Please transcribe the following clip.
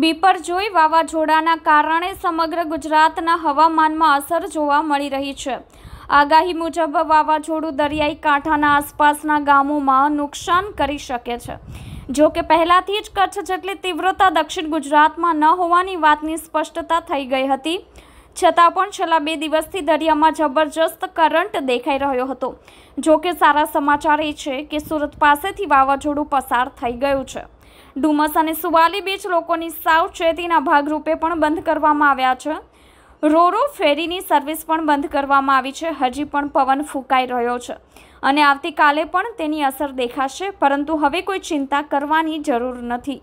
બીપરજોઈ વાવાઝોડાના કારણે સમગ્ર ગુજરાતના હવામાનમાં અસર જોવા મળી રહી છે આગાહી મુજબ વાવાઝોડું દરિયાઈ કાંઠાના આસપાસના ગામોમાં નુકસાન કરી શકે છે જો કે પહેલાંથી જ કચ્છ જેટલી તીવ્રતા દક્ષિણ ગુજરાતમાં ન હોવાની વાતની સ્પષ્ટતા થઈ ગઈ હતી છતાં પણ છેલ્લા બે દિવસથી દરિયામાં જબરજસ્ત કરંટ દેખાઈ રહ્યો હતો જો કે સારા સમાચાર એ છે કે સુરત પાસેથી વાવાઝોડું પસાર થઈ ગયું છે ડુમસ અને સુવાલી બીચ લોકોની સાવચેતીના ભાગરૂપે પણ બંધ કરવામાં આવ્યા છે રોરો ફેરીની સર્વિસ પણ બંધ કરવામાં આવી છે હજી પણ પવન ફૂંકાઈ રહ્યો છે અને આવતીકાલે પણ તેની અસર દેખાશે પરંતુ હવે કોઈ ચિંતા કરવાની જરૂર નથી